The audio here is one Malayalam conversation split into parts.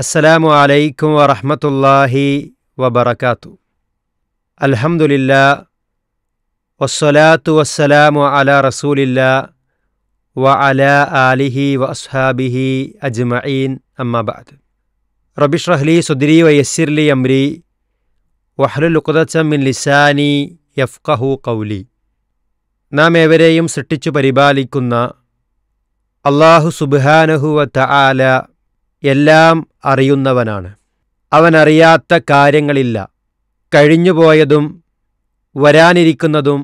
السلام عليكم ورحمة الله وبركاته الحمد لله والصلاة والسلام على رسول الله وعلى آله وأصحابه أجمعين أما بعد رب اشرح لي صدري ويسر لي أمري واحلل عقدة من لساني يفقه قولي نام നാം ഏവരെയും സൃഷ്ടിച്ചു كنا الله سبحانه وتعالى എല്ലാം അറിയുന്നവനാണ് അവനറിയാത്ത കാര്യങ്ങളില്ല കഴിഞ്ഞുപോയതും വരാനിരിക്കുന്നതും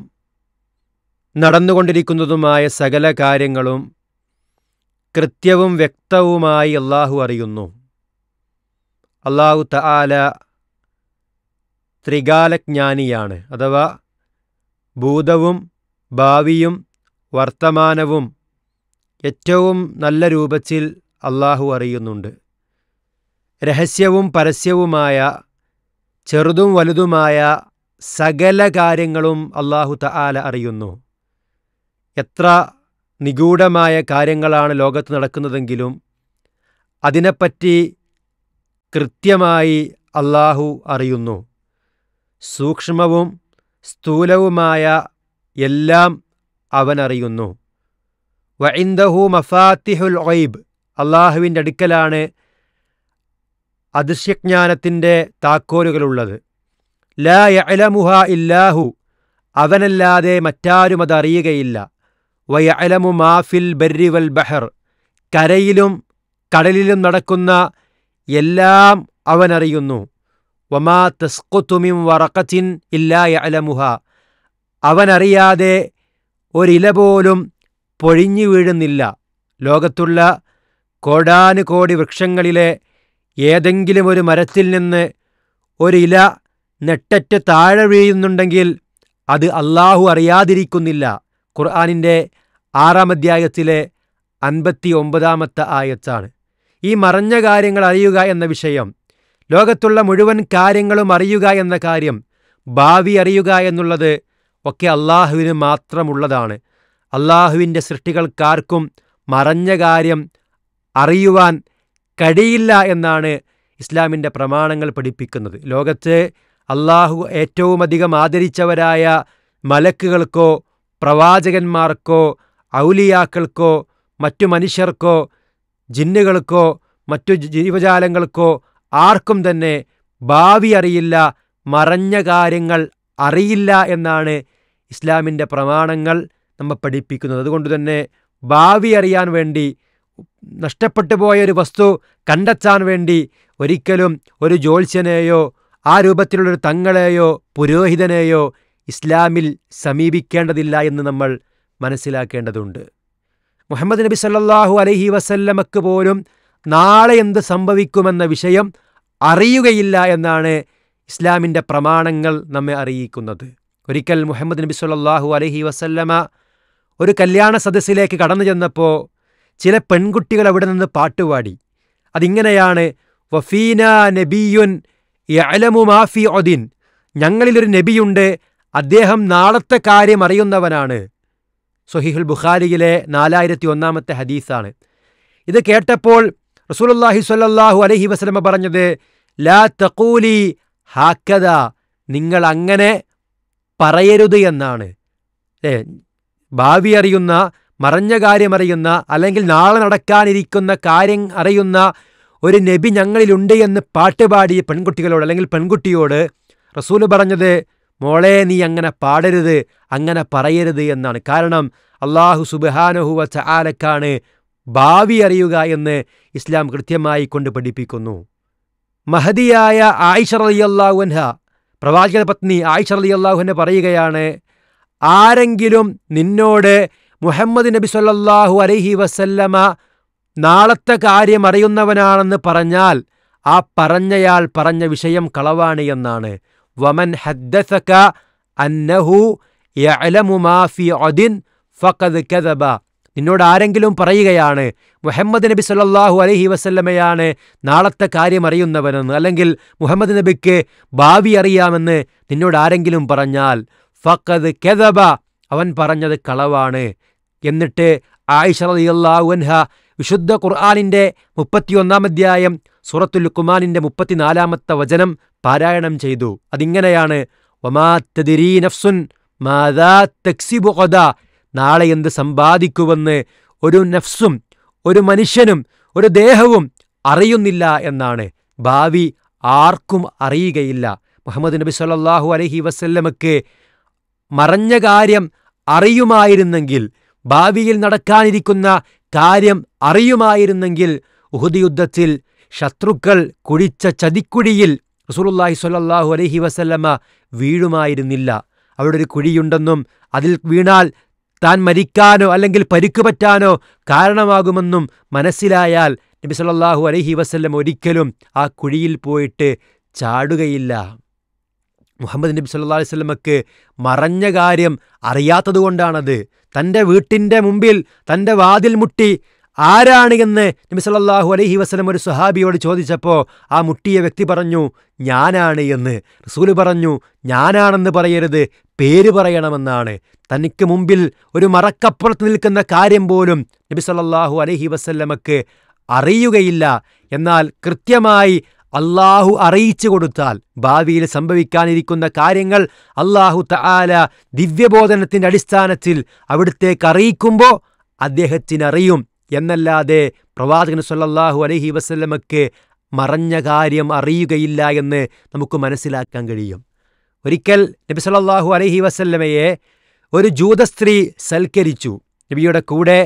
നടന്നുകൊണ്ടിരിക്കുന്നതുമായ സകല കാര്യങ്ങളും കൃത്യവും വ്യക്തവുമായി അള്ളാഹു അറിയുന്നു അള്ളാഹു തആല ത്രികാലജ്ഞാനിയാണ് അഥവാ ഭൂതവും ഭാവിയും വർത്തമാനവും ഏറ്റവും നല്ല രൂപത്തിൽ അള്ളാഹു അറിയുന്നുണ്ട് രഹസ്യവും പരസ്യവുമായ ചെറുതും വലുതുമായ സകല കാര്യങ്ങളും അള്ളാഹു തആല അറിയുന്നു എത്ര നിഗൂഢമായ കാര്യങ്ങളാണ് ലോകത്ത് നടക്കുന്നതെങ്കിലും അതിനെപ്പറ്റി കൃത്യമായി അള്ളാഹു അറിയുന്നു സൂക്ഷ്മവും സ്ഥൂലവുമായ എല്ലാം അവനറിയുന്നു വൈന്ദഹു മഫാത്തിഹുൽ ഒയ്ബ് അള്ളാഹുവിൻ്റെ അടുക്കലാണ് അദൃശ്യജ്ഞാനത്തിൻ്റെ താക്കോലുകളുള്ളത് ലാ ഇല്ലാഹു അവനല്ലാതെ മറ്റാരും അത് അറിയുകയില്ല വയലമു മാഫിൽ ബെർരി വൽ ബഹർ കരയിലും കടലിലും നടക്കുന്ന എല്ലാം അവനറിയുന്നു വമാ തസ്കുത്തുമിം വറക്കത്തിൻ ഇല്ലാ യലമുഹ അവനറിയാതെ ഒരില പോലും പൊഴിഞ്ഞു വീഴുന്നില്ല ലോകത്തുള്ള കോടാനുകോടി വൃക്ഷങ്ങളിലെ ഏതെങ്കിലും ഒരു മരത്തിൽ നിന്ന് ഒരില നെട്ടറ്റ് താഴെ വീഴുന്നുണ്ടെങ്കിൽ അത് അള്ളാഹു അറിയാതിരിക്കുന്നില്ല ഖുർആാനിൻ്റെ ആറാം അധ്യായത്തിലെ അൻപത്തി ഒമ്പതാമത്തെ ആയത്താണ് ഈ മറഞ്ഞ കാര്യങ്ങൾ അറിയുക എന്ന വിഷയം ലോകത്തുള്ള മുഴുവൻ കാര്യങ്ങളും അറിയുക എന്ന കാര്യം ഭാവി അറിയുക എന്നുള്ളത് ഒക്കെ അള്ളാഹുവിന് മാത്രമുള്ളതാണ് അള്ളാഹുവിൻ്റെ സൃഷ്ടികൾക്കാർക്കും മറഞ്ഞ കാര്യം അറിയുവാൻ കഴിയില്ല എന്നാണ് ഇസ്ലാമിൻ്റെ പ്രമാണങ്ങൾ പഠിപ്പിക്കുന്നത് ലോകത്ത് അള്ളാഹു ഏറ്റവുമധികം ആദരിച്ചവരായ മലക്കുകൾക്കോ പ്രവാചകന്മാർക്കോ ഔലിയാക്കൾക്കോ മറ്റു മനുഷ്യർക്കോ ജിന്നുകൾക്കോ മറ്റു ജീവജാലങ്ങൾക്കോ ആർക്കും തന്നെ ഭാവി അറിയില്ല മറഞ്ഞ കാര്യങ്ങൾ അറിയില്ല എന്നാണ് ഇസ്ലാമിൻ്റെ പ്രമാണങ്ങൾ നമ്മെ പഠിപ്പിക്കുന്നത് അതുകൊണ്ട് തന്നെ ഭാവി അറിയാൻ വേണ്ടി നഷ്ടപ്പെട്ടു പോയ ഒരു വസ്തു കണ്ടെത്താൻ വേണ്ടി ഒരിക്കലും ഒരു ജ്യോത്സ്യനെയോ ആ രൂപത്തിലുള്ളൊരു തങ്ങളെയോ പുരോഹിതനെയോ ഇസ്ലാമിൽ സമീപിക്കേണ്ടതില്ല എന്ന് നമ്മൾ മനസ്സിലാക്കേണ്ടതുണ്ട് മുഹമ്മദ് നബി സല്ലാഹു അലഹി വസല്ലമക്ക് പോലും നാളെ എന്ത് സംഭവിക്കുമെന്ന വിഷയം അറിയുകയില്ല എന്നാണ് ഇസ്ലാമിൻ്റെ പ്രമാണങ്ങൾ നമ്മെ അറിയിക്കുന്നത് ഒരിക്കൽ മുഹമ്മദ് നബി സല്ലാഹു അലഹി വസല്ലമ ഒരു കല്യാണ സദസ്സിലേക്ക് കടന്നു ചെന്നപ്പോൾ ചില പെൺകുട്ടികൾ അവിടെ നിന്ന് പാട്ടുപാടി അതിങ്ങനെയാണ് വഫീന നബിയുൻ അലമു ഒദിൻ ഞങ്ങളിലൊരു നബിയുണ്ട് അദ്ദേഹം നാളത്തെ കാര്യം അറിയുന്നവനാണ് സൊഹീഹുൽ ബുഖാരിയിലെ നാലായിരത്തി ഒന്നാമത്തെ ഹദീസാണ് ഇത് കേട്ടപ്പോൾ റസൂലുല്ലാഹി സ്വല്ലല്ലാഹു അലഹി വസ്ലമ പറഞ്ഞത് ലാ തക്കൂലി ഹാക്കത നിങ്ങൾ അങ്ങനെ പറയരുത് എന്നാണ് ഭാവി അറിയുന്ന മറഞ്ഞ കാര്യമറിയുന്ന അല്ലെങ്കിൽ നാളെ നടക്കാനിരിക്കുന്ന കാര്യം അറിയുന്ന ഒരു നബി ഞങ്ങളിലുണ്ട് എന്ന് പാട്ടുപാടിയ പെൺകുട്ടികളോട് അല്ലെങ്കിൽ പെൺകുട്ടിയോട് റസൂല് പറഞ്ഞത് മോളെ നീ അങ്ങനെ പാടരുത് അങ്ങനെ പറയരുത് എന്നാണ് കാരണം അള്ളാഹു സുബാനഹുവ ചാലക്കാണ് ഭാവി അറിയുക എന്ന് ഇസ്ലാം കൃത്യമായി കൊണ്ട് പഠിപ്പിക്കുന്നു മഹദിയായ ആയിഷ അലി അള്ളാഹുൻഹ പ്രവാചക പത്നി ആയിഷ അലി അള്ളാഹുഹന പറയുകയാണ് ആരെങ്കിലും നിന്നോട് മുഹമ്മദ് നബി സല്ലാഹു അലൈഹി വസല്ലമ നാളത്തെ കാര്യം അറിയുന്നവനാണെന്ന് പറഞ്ഞാൽ ആ പറഞ്ഞയാൾ പറഞ്ഞ വിഷയം കളവാണ് എന്നാണ് വമൻ ഹദ്ദസക അന്നഹു മാഫി ഫഖദ് കദബ നിന്നോട് ആരെങ്കിലും പറയുകയാണ് മുഹമ്മദ് നബി സല്ലാഹു അലഹി വസല്ലമയാണ് നാളത്തെ കാര്യം അറിയുന്നവനെന്ന് അല്ലെങ്കിൽ മുഹമ്മദ് നബിക്ക് ഭാവി അറിയാമെന്ന് നിന്നോട് ആരെങ്കിലും പറഞ്ഞാൽ ഫഖദ് കെതബ അവൻ പറഞ്ഞത് കളവാണ് എന്നിട്ട് ആയിഷ വിശുദ്ധ ഖുർആാനിൻ്റെ മുപ്പത്തിയൊന്നാം അധ്യായം സുറത്തുൽ കുമാനിൻ്റെ മുപ്പത്തിനാലാമത്തെ വചനം പാരായണം ചെയ്തു അതിങ്ങനെയാണ് വമാ നഫ്സുൻ മാതാ തക്സിബു നാളെ എന്ത് സമ്പാദിക്കുവെന്ന് ഒരു നഫ്സും ഒരു മനുഷ്യനും ഒരു ദേഹവും അറിയുന്നില്ല എന്നാണ് ഭാവി ആർക്കും അറിയുകയില്ല മുഹമ്മദ് നബി സല്ലാഹു അലഹി വസല്ലമക്ക് മറഞ്ഞ കാര്യം അറിയുമായിരുന്നെങ്കിൽ ഭാവിയിൽ നടക്കാനിരിക്കുന്ന കാര്യം അറിയുമായിരുന്നെങ്കിൽ ഉഹുദ് യുദ്ധത്തിൽ ശത്രുക്കൾ കുഴിച്ച ചതിക്കുഴിയിൽ റസൂലുല്ലാഹി സ്വല്ലല്ലാഹു അലഹി വസല്ലമ വീഴുമായിരുന്നില്ല അവിടെ ഒരു കുഴിയുണ്ടെന്നും അതിൽ വീണാൽ താൻ മരിക്കാനോ അല്ലെങ്കിൽ പരിക്കു പറ്റാനോ കാരണമാകുമെന്നും മനസ്സിലായാൽ നബി സല്ലാഹു അലഹി വസല്ലം ഒരിക്കലും ആ കുഴിയിൽ പോയിട്ട് ചാടുകയില്ല മുഹമ്മദ് നബി സല്ലാ അലൈഹി സ്വലമക്ക് മറഞ്ഞ കാര്യം കൊണ്ടാണത് തൻ്റെ വീട്ടിൻ്റെ മുമ്പിൽ തൻ്റെ വാതിൽ മുട്ടി ആരാണ് എന്ന് നബി സല്ലാഹു അലൈഹി വസ്ലം ഒരു സുഹാബിയോട് ചോദിച്ചപ്പോൾ ആ മുട്ടിയ വ്യക്തി പറഞ്ഞു ഞാനാണ് എന്ന് റസൂല് പറഞ്ഞു ഞാനാണെന്ന് പറയരുത് പേര് പറയണമെന്നാണ് തനിക്ക് മുമ്പിൽ ഒരു മറക്കപ്പുറത്ത് നിൽക്കുന്ന കാര്യം പോലും നബി സല്ലാഹു അലൈഹി വസ്ല്ലമക്ക് അറിയുകയില്ല എന്നാൽ കൃത്യമായി അള്ളാഹു അറിയിച്ചു കൊടുത്താൽ ഭാവിയിൽ സംഭവിക്കാനിരിക്കുന്ന കാര്യങ്ങൾ അള്ളാഹു തആല ദിവ്യബോധനത്തിൻ്റെ അടിസ്ഥാനത്തിൽ അവിടുത്തേക്ക് അറിയിക്കുമ്പോൾ അദ്ദേഹത്തിനറിയും എന്നല്ലാതെ പ്രവാചകൻ സല്ലല്ലാഹു അലൈഹി വസല്ലമക്ക് മറഞ്ഞ കാര്യം അറിയുകയില്ല എന്ന് നമുക്ക് മനസ്സിലാക്കാൻ കഴിയും ഒരിക്കൽ നബി സല്ലല്ലാഹു അലൈഹി വസല്ലമയെ ഒരു ജൂത സ്ത്രീ സൽക്കരിച്ചു നബിയുടെ കൂടെ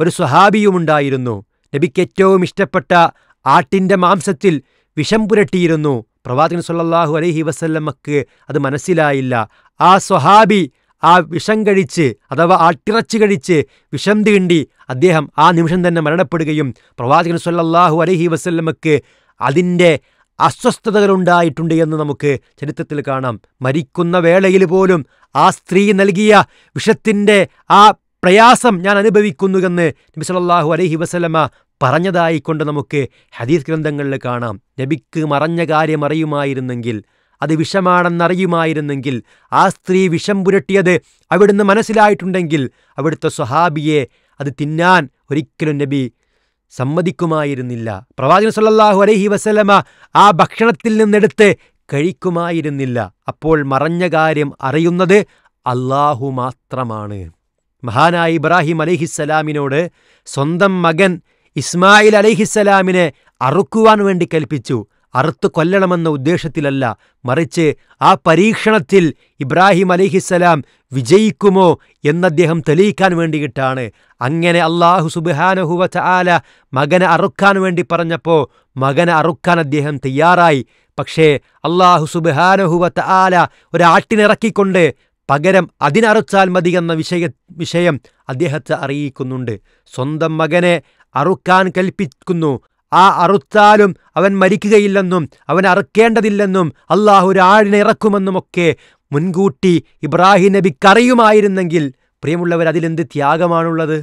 ഒരു സ്വഹാബിയുമുണ്ടായിരുന്നു നബിക്ക് ഏറ്റവും ഇഷ്ടപ്പെട്ട ആട്ടിൻ്റെ മാംസത്തിൽ വിഷം പുരട്ടിയിരുന്നു പ്രവാചകൻ സുല്ലാഹു അലഹി വസല്ലമ്മക്ക് അത് മനസ്സിലായില്ല ആ സ്വഹാബി ആ വിഷം കഴിച്ച് അഥവാ ആട്ടിറച്ച് കഴിച്ച് വിഷം തീണ്ടി അദ്ദേഹം ആ നിമിഷം തന്നെ മരണപ്പെടുകയും പ്രവാചകൻ സുല്ലാഹു അലഹി വസല്ലമ്മക്ക് അതിൻ്റെ അസ്വസ്ഥതകളുണ്ടായിട്ടുണ്ട് എന്ന് നമുക്ക് ചരിത്രത്തിൽ കാണാം മരിക്കുന്ന വേളയിൽ പോലും ആ സ്ത്രീ നൽകിയ വിഷത്തിൻ്റെ ആ പ്രയാസം ഞാൻ അനുഭവിക്കുന്നുവെന്ന് നബി സല്ലാഹു അലഹി വസലമ പറഞ്ഞതായിക്കൊണ്ട് നമുക്ക് ഹദീസ് ഗ്രന്ഥങ്ങളിൽ കാണാം നബിക്ക് മറഞ്ഞ കാര്യം അറിയുമായിരുന്നെങ്കിൽ അത് വിഷമാണെന്നറിയുമായിരുന്നെങ്കിൽ ആ സ്ത്രീ വിഷം പുരട്ടിയത് അവിടുന്ന് മനസ്സിലായിട്ടുണ്ടെങ്കിൽ അവിടുത്തെ സ്വഹാബിയെ അത് തിന്നാൻ ഒരിക്കലും നബി സമ്മതിക്കുമായിരുന്നില്ല പ്രവാചകൻ സല്ലാഹു അലഹി വസലമ ആ ഭക്ഷണത്തിൽ നിന്നെടുത്ത് കഴിക്കുമായിരുന്നില്ല അപ്പോൾ മറഞ്ഞ കാര്യം അറിയുന്നത് അള്ളാഹു മാത്രമാണ് മഹാനായ ഇബ്രാഹിം അലിഹിസ്സലാമിനോട് സ്വന്തം മകൻ ഇസ്മായിൽ അലിഹിസ്സലാമിനെ അറുക്കുവാൻ വേണ്ടി കൽപ്പിച്ചു അറുത്ത് കൊല്ലണമെന്ന ഉദ്ദേശത്തിലല്ല മറിച്ച് ആ പരീക്ഷണത്തിൽ ഇബ്രാഹിം അലിഹിസ്സലാം വിജയിക്കുമോ എന്നദ്ദേഹം തെളിയിക്കാൻ വേണ്ടിയിട്ടാണ് അങ്ങനെ അള്ളാഹു സുബാനഹുവ ആല മകനെ അറുക്കാൻ വേണ്ടി പറഞ്ഞപ്പോൾ മകനെ അറുക്കാൻ അദ്ദേഹം തയ്യാറായി പക്ഷേ അള്ളാഹു സുബാനഹുവ ആല ഒരാട്ടിനിറക്കിക്കൊണ്ട് പകരം അതിനറുച്ചാൽ മതി എന്ന വിഷയ വിഷയം അദ്ദേഹത്തെ അറിയിക്കുന്നുണ്ട് സ്വന്തം മകനെ അറുക്കാൻ കൽപ്പിക്കുന്നു ആ അറുത്താലും അവൻ മരിക്കുകയില്ലെന്നും അവൻ അറുക്കേണ്ടതില്ലെന്നും അള്ളാഹു ഒരാളിനെ ഇറക്കുമെന്നുമൊക്കെ മുൻകൂട്ടി ഇബ്രാഹിം നബിക്കറിയുമായിരുന്നെങ്കിൽ പ്രിയമുള്ളവർ അതിലെന്ത് ത്യാഗമാണുള്ളത്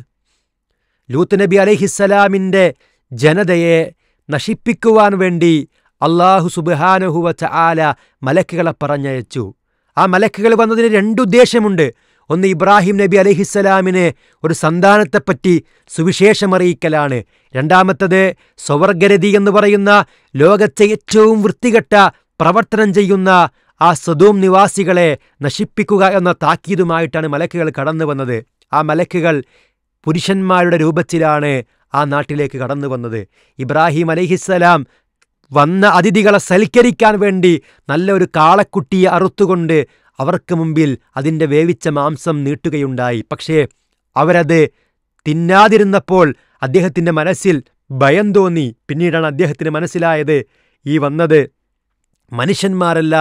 ലൂത്ത് നബി അലഹിസ്സലാമിൻ്റെ ജനതയെ നശിപ്പിക്കുവാൻ വേണ്ടി അള്ളാഹു സുബാനുഹുവ ചാല മലക്കുകളെ പറഞ്ഞയച്ചു ആ മലക്കുകൾ വന്നതിന് രണ്ടുദ്ദേശമുണ്ട് ഒന്ന് ഇബ്രാഹിം നബി അലഹിസ്സലാമിന് ഒരു സന്താനത്തെപ്പറ്റി അറിയിക്കലാണ് രണ്ടാമത്തത് സ്വവർഗരതി എന്ന് പറയുന്ന ലോകത്തെ ഏറ്റവും വൃത്തികെട്ട പ്രവർത്തനം ചെയ്യുന്ന ആ സ്വതൂം നിവാസികളെ നശിപ്പിക്കുക എന്ന താക്കീതുമായിട്ടാണ് മലക്കുകൾ കടന്നു വന്നത് ആ മലക്കുകൾ പുരുഷന്മാരുടെ രൂപത്തിലാണ് ആ നാട്ടിലേക്ക് കടന്നു വന്നത് ഇബ്രാഹിം അലഹിസ്സലാം വന്ന അതിഥികളെ സൽക്കരിക്കാൻ വേണ്ടി നല്ലൊരു കാളക്കുട്ടിയെ അറുത്തുകൊണ്ട് അവർക്ക് മുമ്പിൽ അതിൻ്റെ വേവിച്ച മാംസം നീട്ടുകയുണ്ടായി പക്ഷേ അവരത് തിന്നാതിരുന്നപ്പോൾ അദ്ദേഹത്തിൻ്റെ മനസ്സിൽ ഭയം തോന്നി പിന്നീടാണ് അദ്ദേഹത്തിന് മനസ്സിലായത് ഈ വന്നത് മനുഷ്യന്മാരല്ല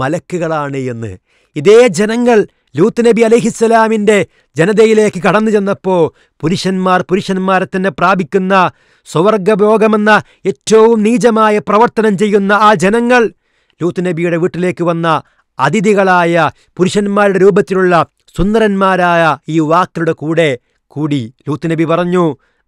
മലക്കുകളാണ് എന്ന് ഇതേ ജനങ്ങൾ ലൂത്ത് നബി അലഹിസ്സലാമിൻ്റെ ജനതയിലേക്ക് കടന്നു ചെന്നപ്പോൾ പുരുഷന്മാർ പുരുഷന്മാരെ തന്നെ പ്രാപിക്കുന്ന സ്വവർഗഭോഗമെന്ന ഏറ്റവും നീചമായ പ്രവർത്തനം ചെയ്യുന്ന ആ ജനങ്ങൾ ലൂത്ത് നബിയുടെ വീട്ടിലേക്ക് വന്ന അതിഥികളായ പുരുഷന്മാരുടെ രൂപത്തിലുള്ള സുന്ദരന്മാരായ ഈ വാക്കളുടെ കൂടെ കൂടി ലൂത്ത് നബി പറഞ്ഞു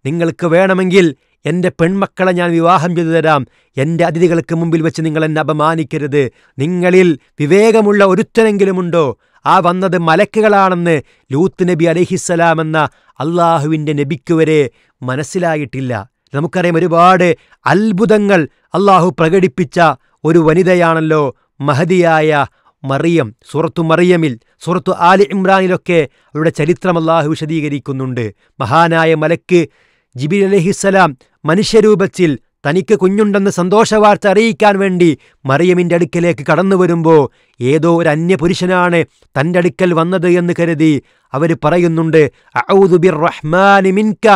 നിങ്ങൾക്ക് വേണമെങ്കിൽ എൻ്റെ പെൺമക്കളെ ഞാൻ വിവാഹം ചെയ്തു തരാം എൻ്റെ അതിഥികൾക്ക് മുമ്പിൽ വെച്ച് നിങ്ങൾ എന്നെ അപമാനിക്കരുത് നിങ്ങളിൽ വിവേകമുള്ള ഒരുത്തനെങ്കിലുമുണ്ടോ ആ വന്നത് മലക്കുകളാണെന്ന് ലൂത്ത് നബി അലഹിസ്സലാം എന്ന അള്ളാഹുവിൻ്റെ നബിക്കുവരെ മനസ്സിലായിട്ടില്ല നമുക്കറിയാം ഒരുപാട് അത്ഭുതങ്ങൾ അള്ളാഹു പ്രകടിപ്പിച്ച ഒരു വനിതയാണല്ലോ മഹതിയായ മറിയം സുറത്തു മറിയമിൽ സുറത്തു ആലി ഇമ്രാനിലൊക്കെ അവരുടെ ചരിത്രം അള്ളാഹു വിശദീകരിക്കുന്നുണ്ട് മഹാനായ മലക്ക് ജിബിൻ അലഹിസ്സലാം മനുഷ്യരൂപത്തിൽ തനിക്ക് കുഞ്ഞുണ്ടെന്ന് സന്തോഷവാർത്ത അറിയിക്കാൻ വേണ്ടി മറിയമിൻ്റെ അടുക്കലേക്ക് കടന്നു വരുമ്പോൾ ഏതോ ഒരു അന്യപുരുഷനാണ് തൻ്റെ അടുക്കൽ വന്നത് എന്ന് കരുതി അവർ പറയുന്നുണ്ട് ഔദുബിർ റഹ്മാനി മിൻക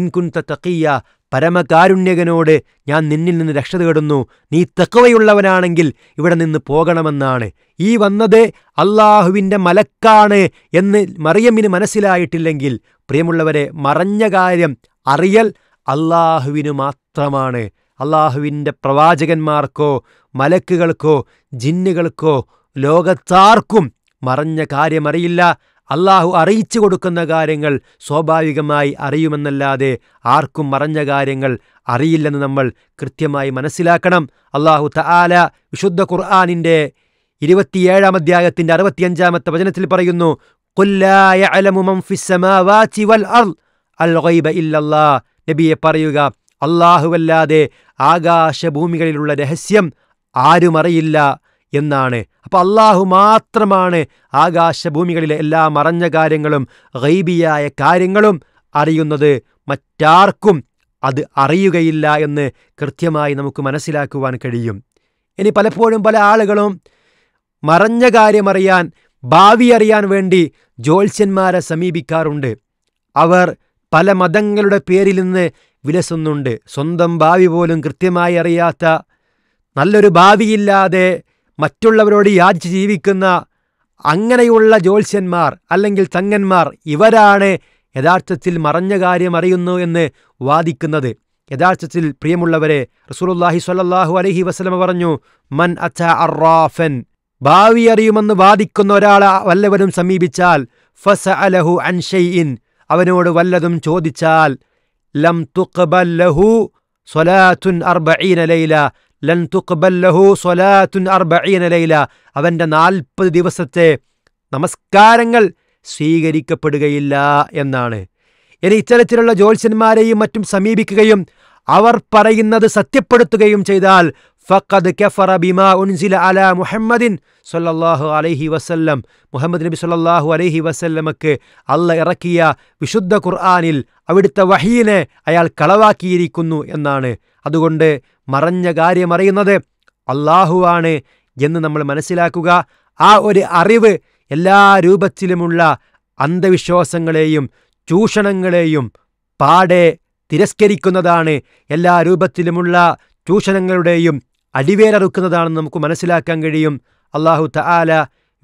ഇൻകുന്ത തക്കിയ പരമകാരുണ്യകനോട് ഞാൻ നിന്നിൽ നിന്ന് രക്ഷ തേടുന്നു നീ തെക്കവയുള്ളവനാണെങ്കിൽ ഇവിടെ നിന്ന് പോകണമെന്നാണ് ഈ വന്നത് അള്ളാഹുവിൻ്റെ മലക്കാണ് എന്ന് മറിയമ്മിന് മനസ്സിലായിട്ടില്ലെങ്കിൽ പ്രിയമുള്ളവരെ മറഞ്ഞ കാര്യം അറിയൽ അള്ളാഹുവിന് മാത്രമാണ് അള്ളാഹുവിൻ്റെ പ്രവാചകന്മാർക്കോ മലക്കുകൾക്കോ ജിന്നുകൾക്കോ ലോകത്താർക്കും മറഞ്ഞ കാര്യമറിയില്ല അള്ളാഹു അറിയിച്ചു കൊടുക്കുന്ന കാര്യങ്ങൾ സ്വാഭാവികമായി അറിയുമെന്നല്ലാതെ ആർക്കും മറഞ്ഞ കാര്യങ്ങൾ അറിയില്ലെന്ന് നമ്മൾ കൃത്യമായി മനസ്സിലാക്കണം അള്ളാഹു തആല വിശുദ്ധ ഖുർആാനിൻ്റെ ഇരുപത്തിയേഴാം അധ്യായത്തിൻ്റെ അറുപത്തിയഞ്ചാമത്തെ വചനത്തിൽ പറയുന്നു അൽ നബിയെ പറയുക അള്ളാഹുവല്ലാതെ ആകാശഭൂമികളിലുള്ള രഹസ്യം ആരുമറിയില്ല എന്നാണ് അപ്പോൾ അള്ളാഹു മാത്രമാണ് ആകാശഭൂമികളിലെ എല്ലാ മറഞ്ഞ കാര്യങ്ങളും ഗൈബിയായ കാര്യങ്ങളും അറിയുന്നത് മറ്റാർക്കും അത് അറിയുകയില്ല എന്ന് കൃത്യമായി നമുക്ക് മനസ്സിലാക്കുവാൻ കഴിയും ഇനി പലപ്പോഴും പല ആളുകളും മറഞ്ഞ കാര്യമറിയാൻ ഭാവി അറിയാൻ വേണ്ടി ജ്യോത്സ്യന്മാരെ സമീപിക്കാറുണ്ട് അവർ പല മതങ്ങളുടെ പേരിൽ നിന്ന് വിലസുന്നുണ്ട് സ്വന്തം ഭാവി പോലും കൃത്യമായി അറിയാത്ത നല്ലൊരു ഭാവിയില്ലാതെ മറ്റുള്ളവരോട് യാചിച്ച് ജീവിക്കുന്ന അങ്ങനെയുള്ള ജ്യോത്സ്യന്മാർ അല്ലെങ്കിൽ തങ്ങന്മാർ ഇവരാണ് യഥാർത്ഥത്തിൽ മറഞ്ഞ കാര്യം അറിയുന്നു എന്ന് വാദിക്കുന്നത് യഥാർത്ഥത്തിൽ പ്രിയമുള്ളവരെ റസൂലുല്ലാഹി സ്വല്ലല്ലാഹു അലഹി വസ്ലമ പറഞ്ഞു മൻ അത്ത അറാഫൻ ഭാവി അറിയുമെന്ന് വാദിക്കുന്ന ഒരാളെ വല്ലവരും സമീപിച്ചാൽ ഫസ അലഹു ഷൈഇൻ അവനോട് വല്ലതും ചോദിച്ചാൽ لم تقبل له صلاة أربعين ليلة ലൻ തുഖബല്ലഹു സ്വലാത്തുൻ അർബീന ലൈല അവൻ്റെ നാൽപ്പത് ദിവസത്തെ നമസ്കാരങ്ങൾ സ്വീകരിക്കപ്പെടുകയില്ല എന്നാണ് ഇനി ഇത്തരത്തിലുള്ള ജ്യോത്സ്യന്മാരെയും മറ്റും സമീപിക്കുകയും അവർ പറയുന്നത് സത്യപ്പെടുത്തുകയും ചെയ്താൽ ഫക്കദ് കഫറ ബിമാ ഉൻസില അല മുഹമ്മദിൻ സൊല്ലാഹു അലൈഹി വസല്ലം മുഹമ്മദ് നബി സൊല്ലാഹു അലൈഹി വസല്ലമക്ക് അല്ല ഇറക്കിയ വിശുദ്ധ ഖുർആാനിൽ അവിടുത്തെ വഹീനെ അയാൾ കളവാക്കിയിരിക്കുന്നു എന്നാണ് അതുകൊണ്ട് മറഞ്ഞ കാര്യം അറിയുന്നത് അള്ളാഹുവാണ് എന്ന് നമ്മൾ മനസ്സിലാക്കുക ആ ഒരു അറിവ് എല്ലാ രൂപത്തിലുമുള്ള അന്ധവിശ്വാസങ്ങളെയും ചൂഷണങ്ങളെയും പാടെ തിരസ്കരിക്കുന്നതാണ് എല്ലാ രൂപത്തിലുമുള്ള ചൂഷണങ്ങളുടെയും അടിവേരറുക്കുന്നതാണെന്ന് നമുക്ക് മനസ്സിലാക്കാൻ കഴിയും അള്ളാഹു തആല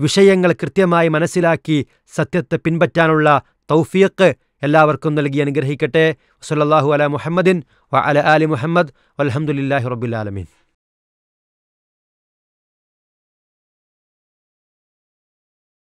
വിഷയങ്ങൾ കൃത്യമായി മനസ്സിലാക്കി സത്യത്തെ പിൻപറ്റാനുള്ള തൗഫിയക്ക് എല്ലാവർക്കും നൽകി അനുഗ്രഹിക്കട്ടെ സുല്ലാഹു അല മുഹമ്മദിൻ വ അല അലി മുഹമ്മദ് വലഹമുല്ലാഹി റബുലാലമീൻ